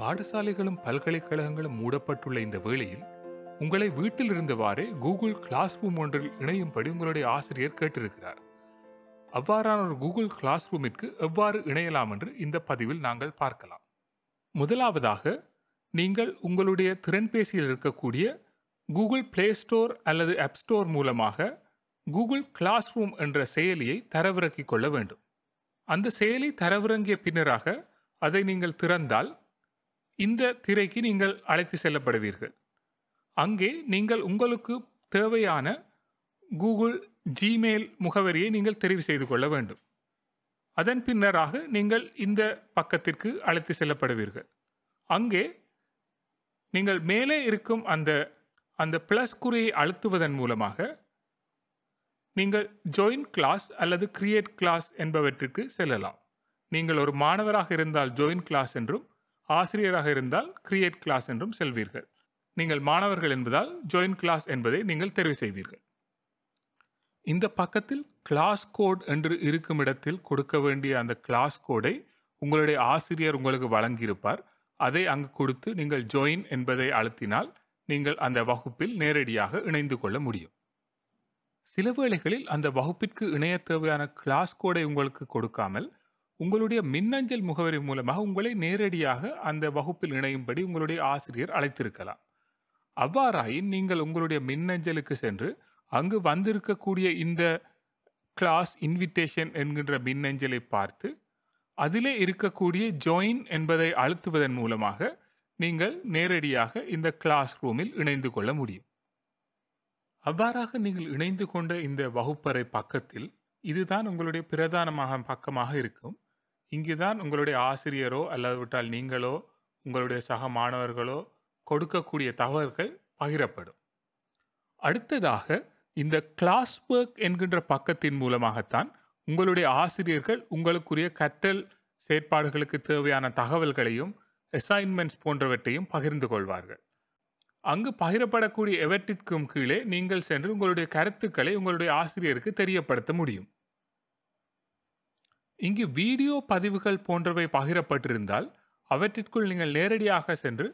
பாடசாலைகளும் பல்கலைக்கழகங்களும் மூடப்பட்டுள்ள இந்த வேளையில் உங்களை வீட்டில் இருந்தவாறே கூகுள் கிளாஸ் ரூம் ஒன்றில் இணையும்படி உங்களுடைய ஆசிரியர் கேட்டிருக்கிறார் அவ்வாறான ஒரு கூகுள் கிளாஸ் ரூமிற்கு எவ்வாறு இணையலாம் என்று இந்த பதிவில் நாங்கள் பார்க்கலாம் முதலாவதாக நீங்கள் உங்களுடைய திறன்பேசியில் இருக்கக்கூடிய கூகுள் பிளே ஸ்டோர் அல்லது ஆப் ஸ்டோர் மூலமாக கூகுள் கிளாஸ் ரூம் என்ற செயலியை தரவிறக்கிக் கொள்ள வேண்டும் அந்த செயலி தரவிறங்கிய பின்னராக அதை நீங்கள் திறந்தால் இந்த திரைக்கு நீங்கள் அழைத்து செல்லப்படுவீர்கள் அங்கே நீங்கள் உங்களுக்கு தேவையான கூகுள் ஜிமெயில் முகவரியை நீங்கள் தெரிவு செய்து கொள்ள வேண்டும் அதன் பின்னராக நீங்கள் இந்த பக்கத்திற்கு அழைத்து செல்லப்படுவீர்கள் அங்கே நீங்கள் மேலே இருக்கும் அந்த அந்த ப்ளஸ் குறியை அழுத்துவதன் மூலமாக நீங்கள் ஜாயின் கிளாஸ் அல்லது கிரியேட் கிளாஸ் என்பவற்றிற்கு செல்லலாம் நீங்கள் ஒரு மாணவராக இருந்தால் ஜாயின் கிளாஸ் என்றும் ஆசிரியராக இருந்தால் கிரியேட் கிளாஸ் என்றும் செல்வீர்கள் நீங்கள் மாணவர்கள் என்பதால் ஜாயின் கிளாஸ் என்பதை நீங்கள் தெரிவு செய்வீர்கள் இந்த பக்கத்தில் கிளாஸ் கோட் என்று இருக்கும் இடத்தில் கொடுக்க வேண்டிய அந்த கிளாஸ் கோடை உங்களுடைய ஆசிரியர் உங்களுக்கு வழங்கியிருப்பார் அதை அங்கு கொடுத்து நீங்கள் ஜாயின் என்பதை அழுத்தினால் நீங்கள் அந்த வகுப்பில் நேரடியாக இணைந்து கொள்ள முடியும் சில வேளைகளில் அந்த வகுப்பிற்கு இணைய தேவையான கிளாஸ் கோடை உங்களுக்கு கொடுக்காமல் உங்களுடைய மின்னஞ்சல் முகவரி மூலமாக உங்களை நேரடியாக அந்த வகுப்பில் இணையும்படி உங்களுடைய ஆசிரியர் அழைத்திருக்கலாம் அவ்வாறாயின் நீங்கள் உங்களுடைய மின்னஞ்சலுக்கு சென்று அங்கு வந்திருக்கக்கூடிய இந்த கிளாஸ் இன்விடேஷன் என்கின்ற மின்னஞ்சலை பார்த்து அதிலே இருக்கக்கூடிய ஜோயின் என்பதை அழுத்துவதன் மூலமாக நீங்கள் நேரடியாக இந்த கிளாஸ் ரூமில் இணைந்து கொள்ள முடியும் அவ்வாறாக நீங்கள் இணைந்து கொண்ட இந்த வகுப்பறை பக்கத்தில் இதுதான் உங்களுடைய பிரதானமாக பக்கமாக இருக்கும் இங்குதான் உங்களுடைய ஆசிரியரோ அல்லாவிட்டால் நீங்களோ உங்களுடைய சக மாணவர்களோ கொடுக்கக்கூடிய தகவல்கள் பகிரப்படும் அடுத்ததாக இந்த கிளாஸ் ஒர்க் என்கின்ற பக்கத்தின் மூலமாகத்தான் உங்களுடைய ஆசிரியர்கள் உங்களுக்குரிய கற்றல் செயற்பாடுகளுக்கு தேவையான தகவல்களையும் அசைன்மெண்ட்ஸ் போன்றவற்றையும் பகிர்ந்து கொள்வார்கள் அங்கு பகிரப்படக்கூடிய எவற்றிற்கும் கீழே நீங்கள் சென்று உங்களுடைய கருத்துக்களை உங்களுடைய ஆசிரியருக்கு தெரியப்படுத்த முடியும் இங்கு வீடியோ பதிவுகள் போன்றவை பகிரப்பட்டிருந்தால் அவற்றிற்குள் நீங்கள் நேரடியாக சென்று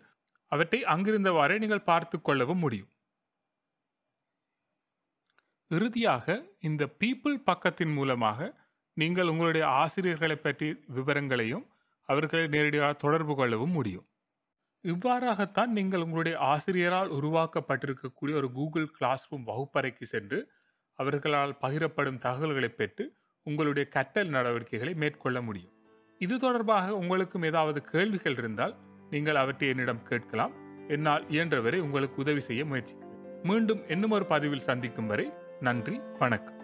அவற்றை அங்கிருந்தவாறே நீங்கள் பார்த்து கொள்ளவும் முடியும் இறுதியாக இந்த பீப்புள் பக்கத்தின் மூலமாக நீங்கள் உங்களுடைய ஆசிரியர்களை பற்றி விவரங்களையும் அவர்களை நேரடியாக தொடர்பு கொள்ளவும் முடியும் இவ்வாறாகத்தான் நீங்கள் உங்களுடைய ஆசிரியரால் உருவாக்கப்பட்டிருக்கக்கூடிய ஒரு கூகுள் கிளாஸ் ரூம் வகுப்பறைக்கு சென்று அவர்களால் பகிரப்படும் தகவல்களை பெற்று உங்களுடைய கற்றல் நடவடிக்கைகளை மேற்கொள்ள முடியும் இது தொடர்பாக உங்களுக்கும் ஏதாவது கேள்விகள் இருந்தால் நீங்கள் அவற்றை என்னிடம் கேட்கலாம் என்னால் இயன்றவரை உங்களுக்கு உதவி செய்ய முயற்சிக்கிறேன் மீண்டும் இன்னும் ஒரு பதிவில் சந்திக்கும் வரை நன்றி வணக்கம்